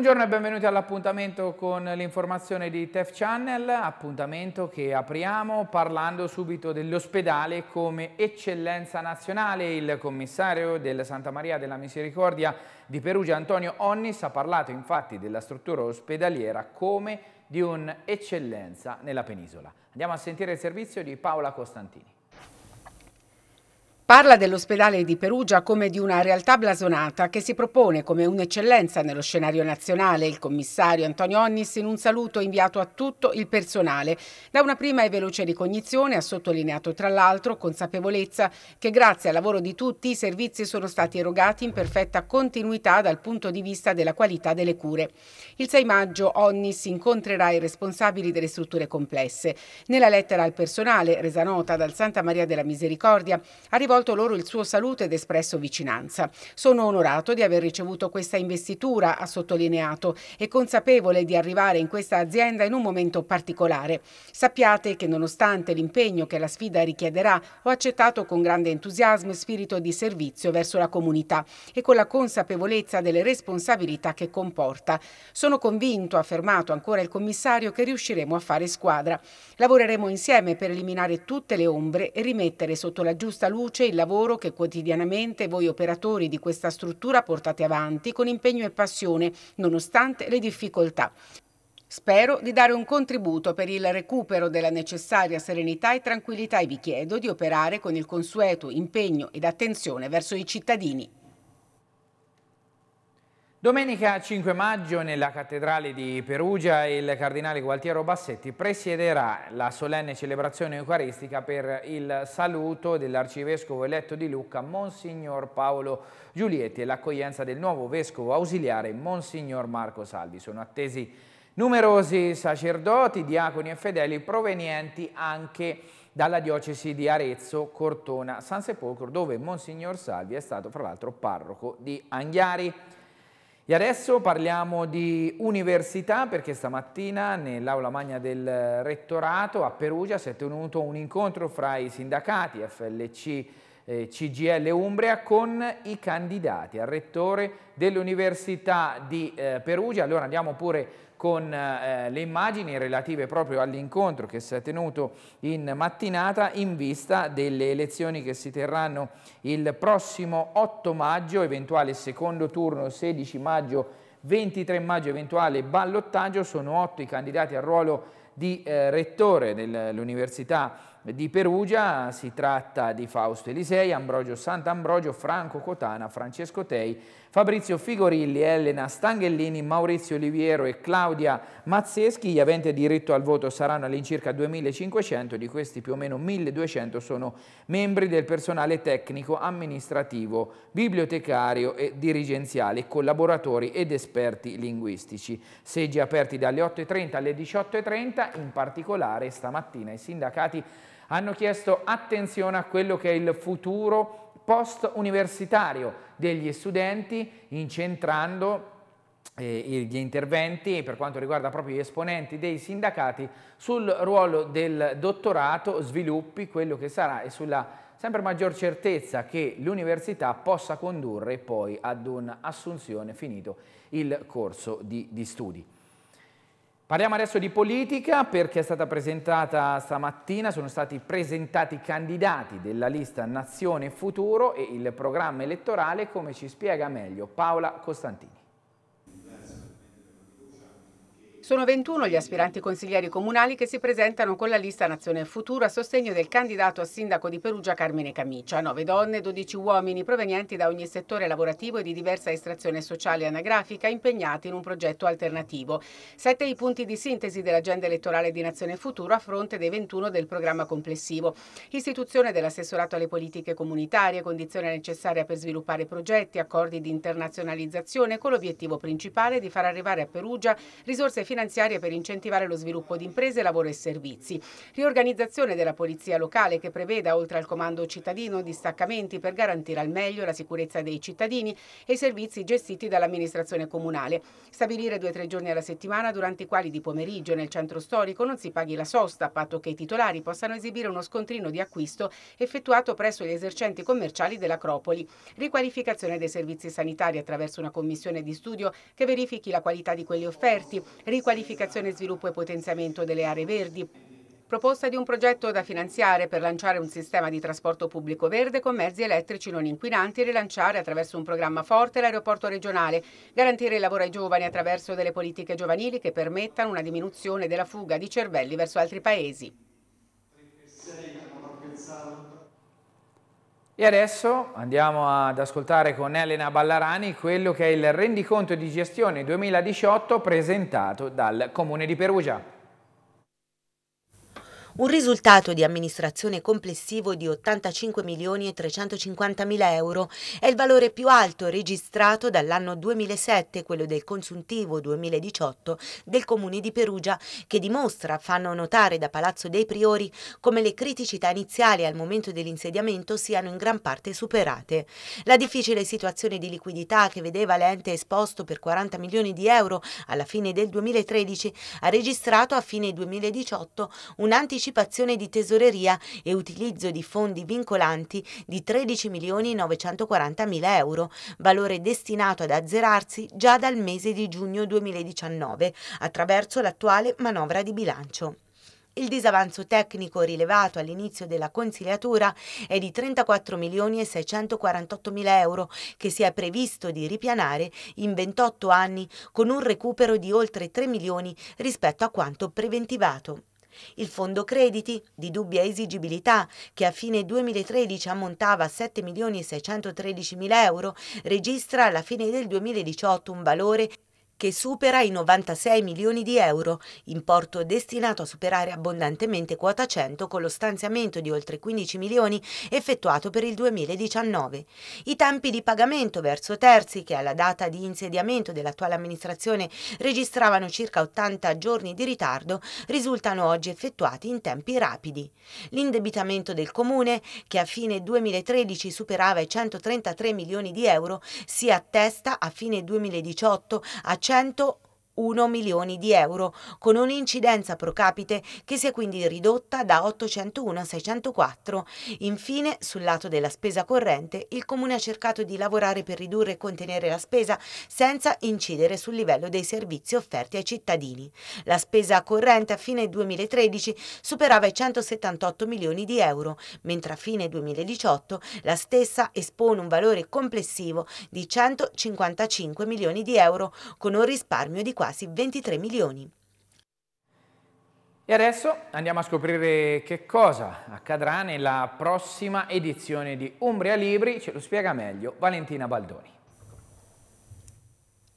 Buongiorno e benvenuti all'appuntamento con l'informazione di Tef Channel, appuntamento che apriamo parlando subito dell'ospedale come eccellenza nazionale. Il commissario del Santa Maria della Misericordia di Perugia, Antonio Onnis, ha parlato infatti della struttura ospedaliera come di un'eccellenza nella penisola. Andiamo a sentire il servizio di Paola Costantini. Parla dell'ospedale di Perugia come di una realtà blasonata che si propone come un'eccellenza nello scenario nazionale. Il commissario Antonio Onnis in un saluto inviato a tutto il personale. Da una prima e veloce ricognizione ha sottolineato tra l'altro consapevolezza che grazie al lavoro di tutti i servizi sono stati erogati in perfetta continuità dal punto di vista della qualità delle cure. Il 6 maggio Onnis incontrerà i responsabili delle strutture complesse. Nella lettera al personale, resa nota dal Santa Maria della Misericordia, ha rivolto rivolto loro il suo saluto ed espresso vicinanza. Sono onorato di aver ricevuto questa investitura, ha sottolineato, e consapevole di arrivare in questa azienda in un momento particolare. Sappiate che nonostante l'impegno che la sfida richiederà, ho accettato con grande entusiasmo e spirito di servizio verso la comunità e con la consapevolezza delle responsabilità che comporta. Sono convinto, ha affermato ancora il commissario, che riusciremo a fare squadra. Lavoreremo insieme per eliminare tutte le ombre e rimettere sotto la giusta luce il lavoro che quotidianamente voi operatori di questa struttura portate avanti con impegno e passione, nonostante le difficoltà. Spero di dare un contributo per il recupero della necessaria serenità e tranquillità e vi chiedo di operare con il consueto impegno ed attenzione verso i cittadini. Domenica 5 maggio nella cattedrale di Perugia il cardinale Gualtiero Bassetti presiederà la solenne celebrazione eucaristica per il saluto dell'arcivescovo eletto di Lucca Monsignor Paolo Giulietti e l'accoglienza del nuovo vescovo ausiliare Monsignor Marco Salvi. Sono attesi numerosi sacerdoti, diaconi e fedeli provenienti anche dalla diocesi di Arezzo, Cortona, San Sepolcro, dove Monsignor Salvi è stato fra l'altro parroco di Anghiari. E adesso parliamo di università perché stamattina nell'aula magna del rettorato a Perugia si è tenuto un incontro fra i sindacati FLC CGL Umbria con i candidati al rettore dell'Università di eh, Perugia. Allora andiamo pure con eh, le immagini relative proprio all'incontro che si è tenuto in mattinata in vista delle elezioni che si terranno il prossimo 8 maggio, eventuale secondo turno 16 maggio, 23 maggio eventuale ballottaggio, sono 8 i candidati al ruolo di eh, rettore dell'Università di Perugia, si tratta di Fausto Elisei, Ambrogio Sant'Ambrogio, Franco Cotana, Francesco Tei, Fabrizio Figorilli, Elena Stanghellini, Maurizio Oliviero e Claudia Mazzeschi. Gli aventi diritto al voto saranno all'incirca 2.500, di questi più o meno 1.200 sono membri del personale tecnico, amministrativo, bibliotecario e dirigenziale, collaboratori ed esperti linguistici. Seggi aperti dalle 8.30 alle 18.30, in particolare stamattina i sindacati hanno chiesto attenzione a quello che è il futuro post-universitario degli studenti, incentrando eh, gli interventi per quanto riguarda proprio gli esponenti dei sindacati sul ruolo del dottorato, sviluppi quello che sarà e sulla sempre maggior certezza che l'università possa condurre poi ad un'assunzione finito il corso di, di studi. Parliamo adesso di politica perché è stata presentata stamattina, sono stati presentati i candidati della lista Nazione Futuro e il programma elettorale come ci spiega meglio Paola Costantini. Sono 21 gli aspiranti consiglieri comunali che si presentano con la lista Nazione Futura a sostegno del candidato a sindaco di Perugia Carmine Camicia. 9 donne e 12 uomini provenienti da ogni settore lavorativo e di diversa estrazione sociale e anagrafica impegnati in un progetto alternativo. Sette i punti di sintesi dell'agenda elettorale di Nazione Futura a fronte dei 21 del programma complessivo. Istituzione dell'assessorato alle politiche comunitarie, condizione necessaria per sviluppare progetti, accordi di internazionalizzazione con l'obiettivo principale di far arrivare a Perugia risorse finanziarie finanziarie per incentivare lo sviluppo di imprese, lavoro e servizi. Riorganizzazione della polizia locale che preveda, oltre al comando cittadino, distaccamenti per garantire al meglio la sicurezza dei cittadini e i servizi gestiti dall'amministrazione comunale. Stabilire due o tre giorni alla settimana durante i quali di pomeriggio nel centro storico non si paghi la sosta, a patto che i titolari possano esibire uno scontrino di acquisto effettuato presso gli esercenti commerciali dell'Acropoli. Riqualificazione dei servizi sanitari attraverso una commissione di studio che verifichi la qualità di quelli offerti. Riqualificazione qualificazione, sviluppo e potenziamento delle aree verdi, proposta di un progetto da finanziare per lanciare un sistema di trasporto pubblico verde con mezzi elettrici non inquinanti, e rilanciare attraverso un programma forte l'aeroporto regionale, garantire il lavoro ai giovani attraverso delle politiche giovanili che permettano una diminuzione della fuga di cervelli verso altri paesi. E adesso andiamo ad ascoltare con Elena Ballarani quello che è il rendiconto di gestione 2018 presentato dal Comune di Perugia. Un risultato di amministrazione complessivo di 85 milioni e 350 mila euro è il valore più alto registrato dall'anno 2007, quello del consuntivo 2018 del Comune di Perugia, che dimostra, fanno notare da Palazzo dei Priori, come le criticità iniziali al momento dell'insediamento siano in gran parte superate. La difficile situazione di liquidità che vedeva l'ente esposto per 40 milioni di euro alla fine del 2013 ha registrato a fine 2018 un un'anticipazione anticipazione di tesoreria e utilizzo di fondi vincolanti di 13.940.000 euro, valore destinato ad azzerarsi già dal mese di giugno 2019 attraverso l'attuale manovra di bilancio. Il disavanzo tecnico rilevato all'inizio della consigliatura è di 34.648.000 euro che si è previsto di ripianare in 28 anni con un recupero di oltre 3 milioni rispetto a quanto preventivato il fondo crediti di dubbia esigibilità che a fine 2013 ammontava a 7.613.000 euro, registra alla fine del 2018 un valore che supera i 96 milioni di euro, importo destinato a superare abbondantemente quota 100 con lo stanziamento di oltre 15 milioni effettuato per il 2019. I tempi di pagamento verso terzi, che alla data di insediamento dell'attuale amministrazione registravano circa 80 giorni di ritardo, risultano oggi effettuati in tempi rapidi. L'indebitamento del Comune, che a fine 2013 superava i 133 milioni di euro, si attesta a fine 2018 a Ciento 1 milioni di euro, con un'incidenza pro capite che si è quindi ridotta da 801 a 604. Infine, sul lato della spesa corrente, il Comune ha cercato di lavorare per ridurre e contenere la spesa senza incidere sul livello dei servizi offerti ai cittadini. La spesa corrente a fine 2013 superava i 178 milioni di euro, mentre a fine 2018 la stessa espone un valore complessivo di 155 milioni di euro, con un risparmio di quasi quasi 23 milioni. E adesso andiamo a scoprire che cosa accadrà nella prossima edizione di Umbria Libri, ce lo spiega meglio Valentina Baldoni.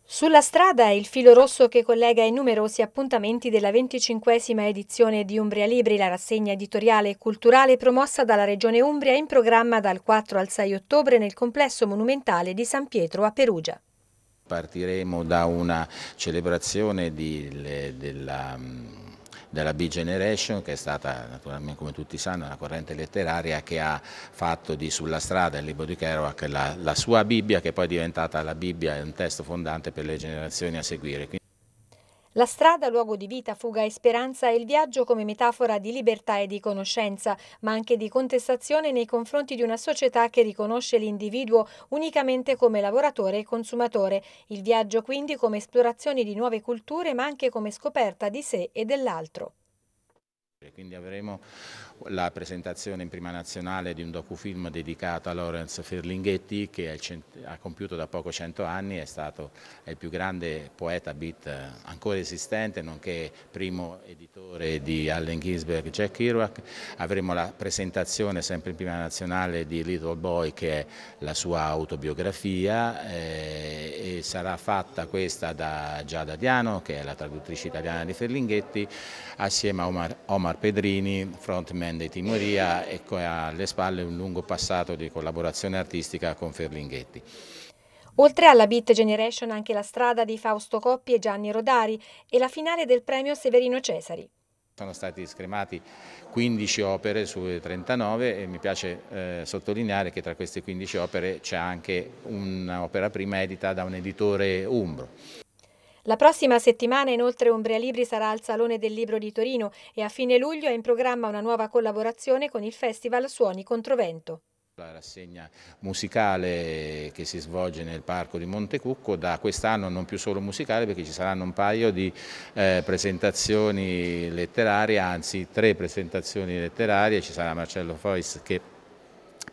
Sulla strada è il filo rosso che collega i numerosi appuntamenti della 25 edizione di Umbria Libri, la rassegna editoriale e culturale promossa dalla Regione Umbria in programma dal 4 al 6 ottobre nel complesso monumentale di San Pietro a Perugia partiremo da una celebrazione di, le, della mm, della Big Generation che è stata naturalmente come tutti sanno una corrente letteraria che ha fatto di Sulla strada il libro di Kerouac la, la sua Bibbia che poi è diventata la Bibbia, e un testo fondante per le generazioni a seguire. Quindi la strada, luogo di vita, fuga e speranza è il viaggio come metafora di libertà e di conoscenza, ma anche di contestazione nei confronti di una società che riconosce l'individuo unicamente come lavoratore e consumatore. Il viaggio quindi come esplorazione di nuove culture, ma anche come scoperta di sé e dell'altro. Quindi avremo la presentazione in prima nazionale di un docufilm dedicato a Lawrence Ferlinghetti che ha compiuto da poco 100 anni, è stato il più grande poeta beat eh, ancora esistente, nonché primo editore di Allen Ginsberg e Jack Kerouac. Avremo la presentazione sempre in prima nazionale di Little Boy che è la sua autobiografia eh, e sarà fatta questa da Giada Diano che è la traduttrice italiana di Ferlinghetti assieme a Omar, Omar Pedrini, frontman vicende Timoria e alle spalle un lungo passato di collaborazione artistica con Ferlinghetti. Oltre alla Beat Generation anche la strada di Fausto Coppi e Gianni Rodari e la finale del premio Severino Cesari. Sono stati scremati 15 opere su 39 e mi piace eh, sottolineare che tra queste 15 opere c'è anche un'opera prima edita da un editore umbro la prossima settimana inoltre Umbria Libri sarà al Salone del Libro di Torino e a fine luglio è in programma una nuova collaborazione con il Festival Suoni Controvento. La rassegna musicale che si svolge nel parco di Montecucco da quest'anno non più solo musicale perché ci saranno un paio di eh, presentazioni letterarie, anzi tre presentazioni letterarie, ci sarà Marcello Fois che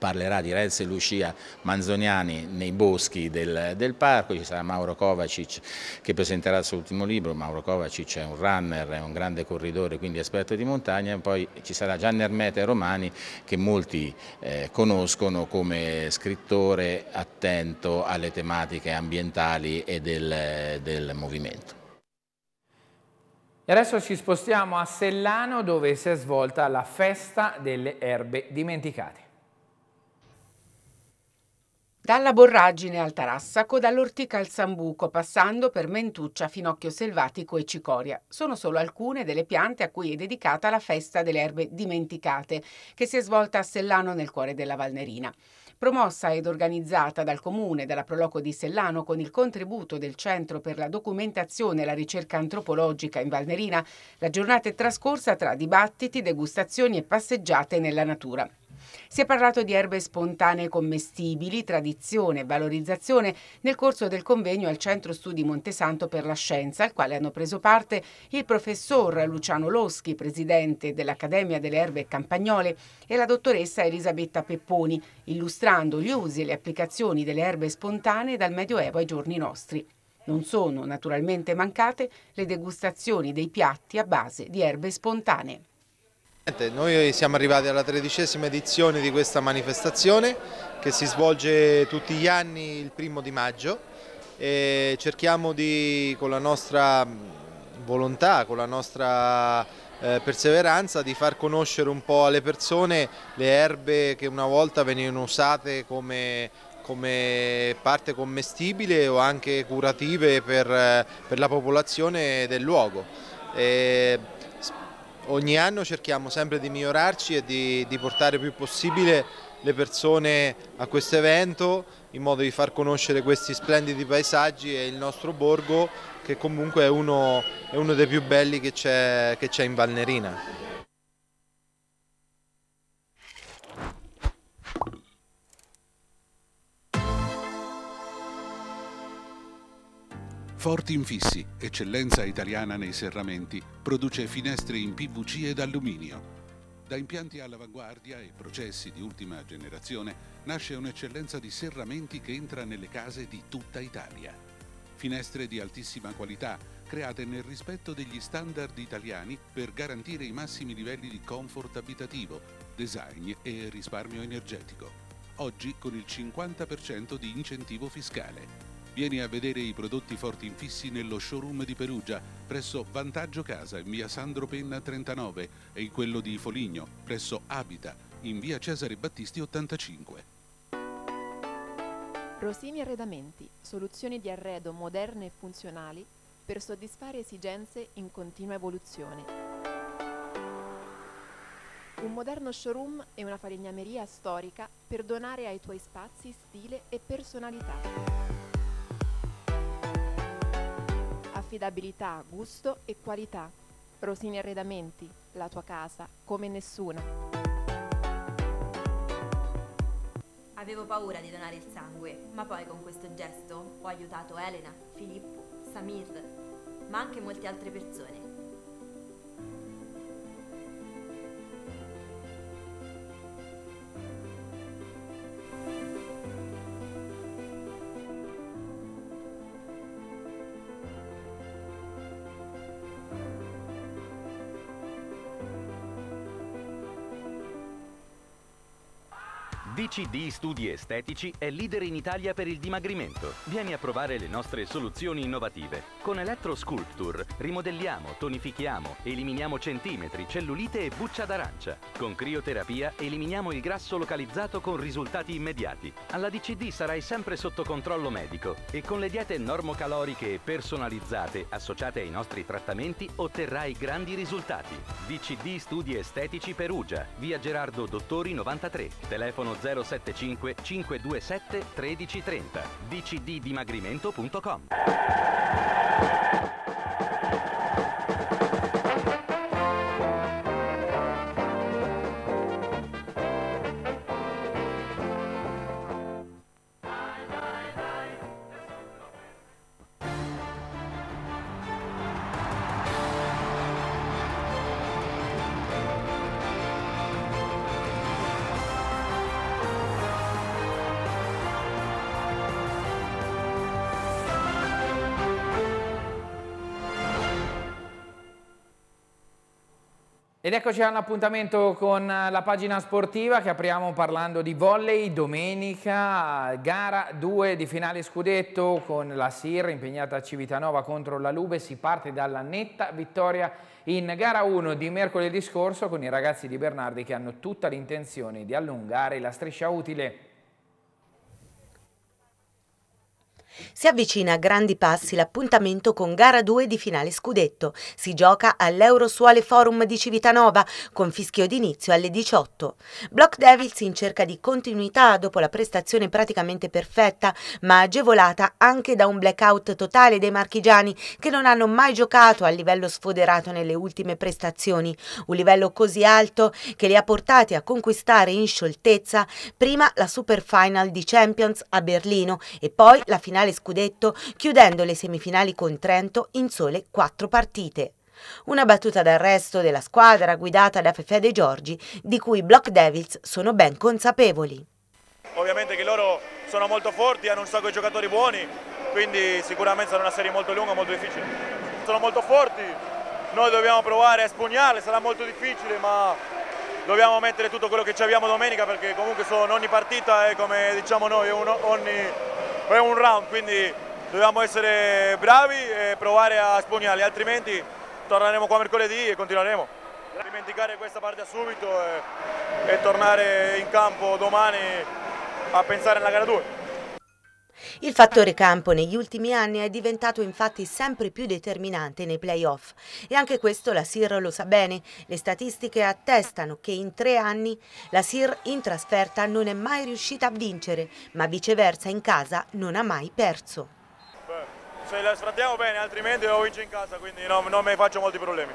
parlerà di Renzi e Lucia Manzoniani nei boschi del, del parco, ci sarà Mauro Kovacic che presenterà il suo ultimo libro, Mauro Kovacic è un runner, è un grande corridore, quindi esperto di montagna, e poi ci sarà Gianni Ermete Romani che molti eh, conoscono come scrittore attento alle tematiche ambientali e del, del movimento. E adesso ci spostiamo a Sellano dove si è svolta la festa delle erbe dimenticate. Dalla borragine al tarassaco, dall'ortica al sambuco, passando per mentuccia, finocchio selvatico e cicoria. Sono solo alcune delle piante a cui è dedicata la festa delle erbe dimenticate, che si è svolta a Sellano nel cuore della Valnerina. Promossa ed organizzata dal comune, dalla Proloco di Sellano, con il contributo del Centro per la documentazione e la ricerca antropologica in Valnerina, la giornata è trascorsa tra dibattiti, degustazioni e passeggiate nella natura. Si è parlato di erbe spontanee commestibili, tradizione e valorizzazione nel corso del convegno al Centro Studi Montesanto per la Scienza, al quale hanno preso parte il professor Luciano Loschi, presidente dell'Accademia delle Erbe Campagnole, e la dottoressa Elisabetta Pepponi, illustrando gli usi e le applicazioni delle erbe spontanee dal Medioevo ai giorni nostri. Non sono naturalmente mancate le degustazioni dei piatti a base di erbe spontanee. Noi siamo arrivati alla tredicesima edizione di questa manifestazione che si svolge tutti gli anni il primo di maggio e cerchiamo di, con la nostra mm, volontà, con la nostra eh, perseveranza di far conoscere un po' alle persone le erbe che una volta venivano usate come come parte commestibile o anche curative per, eh, per la popolazione del luogo. E ogni anno cerchiamo sempre di migliorarci e di, di portare più possibile le persone a questo evento in modo di far conoscere questi splendidi paesaggi e il nostro borgo che comunque è uno, è uno dei più belli che c'è in Valnerina. Forti Infissi, eccellenza italiana nei serramenti, produce finestre in PVC ed alluminio. Da impianti all'avanguardia e processi di ultima generazione nasce un'eccellenza di serramenti che entra nelle case di tutta Italia. Finestre di altissima qualità, create nel rispetto degli standard italiani per garantire i massimi livelli di comfort abitativo, design e risparmio energetico. Oggi con il 50% di incentivo fiscale. Vieni a vedere i prodotti forti infissi nello showroom di Perugia, presso Vantaggio Casa in via Sandro Penna 39 e in quello di Foligno, presso Abita in via Cesare Battisti 85. Rosini Arredamenti, soluzioni di arredo moderne e funzionali per soddisfare esigenze in continua evoluzione. Un moderno showroom e una falegnameria storica per donare ai tuoi spazi stile e personalità. affidabilità, gusto e qualità. Rosini Arredamenti, la tua casa come nessuna. Avevo paura di donare il sangue, ma poi con questo gesto ho aiutato Elena, Filippo, Samir, ma anche molte altre persone CCD Studi Estetici è leader in Italia per il dimagrimento. Vieni a provare le nostre soluzioni innovative. Con Electro Sculpture rimodelliamo, tonifichiamo, eliminiamo centimetri, cellulite e buccia d'arancia. Con crioterapia eliminiamo il grasso localizzato con risultati immediati. Alla DCD sarai sempre sotto controllo medico e con le diete normocaloriche e personalizzate associate ai nostri trattamenti otterrai grandi risultati. DCD Studi Estetici Perugia, via Gerardo Dottori 93, telefono 0 075 527 1330 dcddimagrimento.com Ed eccoci all'appuntamento con la pagina sportiva che apriamo parlando di volley, domenica, gara 2 di finale scudetto con la Sir impegnata a Civitanova contro la Lube, si parte dalla netta vittoria in gara 1 di mercoledì scorso con i ragazzi di Bernardi che hanno tutta l'intenzione di allungare la striscia utile Si avvicina a grandi passi l'appuntamento con gara 2 di finale scudetto. Si gioca all'Eurosuole Forum di Civitanova con fischio d'inizio alle 18. Block Devils in cerca di continuità dopo la prestazione praticamente perfetta, ma agevolata anche da un blackout totale dei marchigiani che non hanno mai giocato a livello sfoderato nelle ultime prestazioni. Un livello così alto che li ha portati a conquistare in scioltezza prima la Super Final di Champions a Berlino e poi la finale eventuale scudetto, chiudendo le semifinali con Trento in sole quattro partite. Una battuta d'arresto della squadra guidata da Fefe De Giorgi, di cui i Block Devils sono ben consapevoli. Ovviamente che loro sono molto forti, hanno un sacco di giocatori buoni, quindi sicuramente sarà una serie molto lunga, molto difficile. Sono molto forti, noi dobbiamo provare a espugnarle, sarà molto difficile, ma dobbiamo mettere tutto quello che abbiamo domenica perché comunque sono ogni partita è come diciamo noi, ogni, è un round, quindi dobbiamo essere bravi e provare a spugnare, altrimenti torneremo qua mercoledì e continueremo. Dimenticare questa partita subito e, e tornare in campo domani a pensare alla gara 2. Il fattore campo negli ultimi anni è diventato infatti sempre più determinante nei playoff e anche questo la SIR lo sa bene. Le statistiche attestano che in tre anni la SIR in trasferta non è mai riuscita a vincere, ma viceversa in casa non ha mai perso. Beh, se la sfrattiamo bene, altrimenti lo vince in casa, quindi non, non mi faccio molti problemi.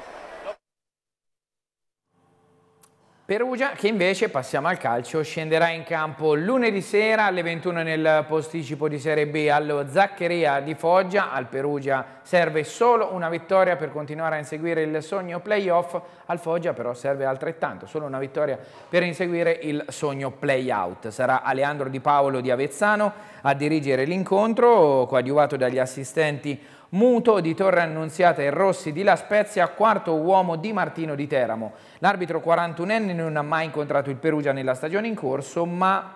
Perugia, che invece, passiamo al calcio, scenderà in campo lunedì sera alle 21 nel posticipo di Serie B allo Zaccheria di Foggia. Al Perugia serve solo una vittoria per continuare a inseguire il sogno playoff, al Foggia però serve altrettanto, solo una vittoria per inseguire il sogno playout. Sarà Aleandro Di Paolo di Avezzano a dirigere l'incontro, coadiuvato dagli assistenti Muto di Torre Annunziata e Rossi di La Spezia, quarto uomo di Martino di Teramo. L'arbitro 41enne non ha mai incontrato il Perugia nella stagione in corso, ma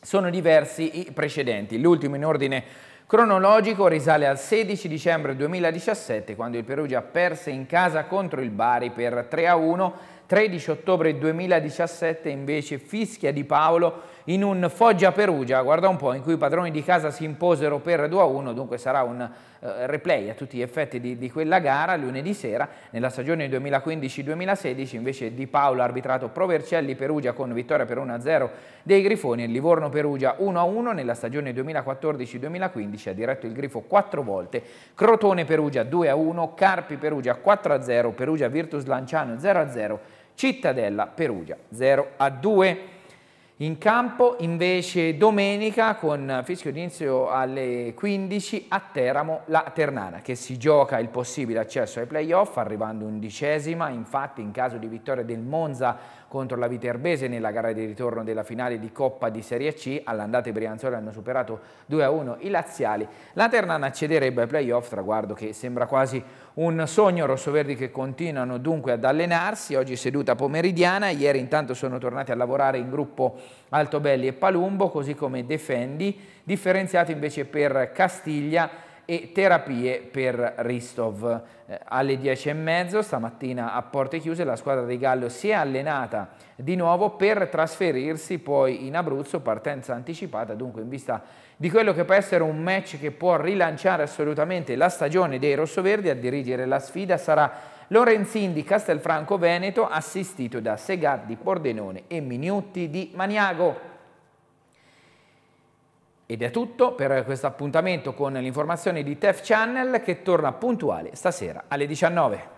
sono diversi i precedenti. L'ultimo in ordine cronologico risale al 16 dicembre 2017, quando il Perugia perse in casa contro il Bari per 3-1. 13 ottobre 2017 invece fischia di Paolo in un Foggia-Perugia, guarda un po', in cui i padroni di casa si imposero per 2-1, dunque sarà un eh, replay a tutti gli effetti di, di, quella gara lunedì sera, nella stagione 2015-2016 invece Di Paolo ha arbitrato Pro Vercelli perugia con vittoria per 1-0 dei Grifoni e Livorno-Perugia 1-1, nella stagione 2014-2015 ha diretto il Grifo 4 volte, Crotone-Perugia 2-1, Carpi-Perugia 4-0, Perugia-Virtus Lanciano 0-0, Cittadella-Perugia 0-2. a in campo invece domenica con fischio d'inizio alle 15 a Teramo la Ternana che si gioca il possibile accesso ai playoff arrivando undicesima, infatti in caso di vittoria del Monza contro la Viterbese nella gara di ritorno della finale di Coppa di Serie C. All'andata i Brianzoli hanno superato 2-1 i laziali. La Ternana accederebbe ai playoff, traguardo che sembra quasi un sogno. Rossoverdi che continuano dunque ad allenarsi, oggi seduta pomeridiana. Ieri intanto sono tornati a lavorare in gruppo Altobelli e Palumbo, così come Defendi, differenziato invece per Castiglia e terapie per Ristov. Eh, alle mezzo stamattina a porte chiuse la squadra di Gallo si è allenata di nuovo per trasferirsi poi in Abruzzo, partenza anticipata dunque in vista di quello che può essere un match che può rilanciare assolutamente la stagione dei rossoverdi a dirigere la sfida sarà Lorenzin di Castelfranco Veneto assistito da Segardi Pordenone e Minuti di Maniago. Ed è tutto per questo appuntamento con l'informazione di Tef Channel che torna puntuale stasera alle 19.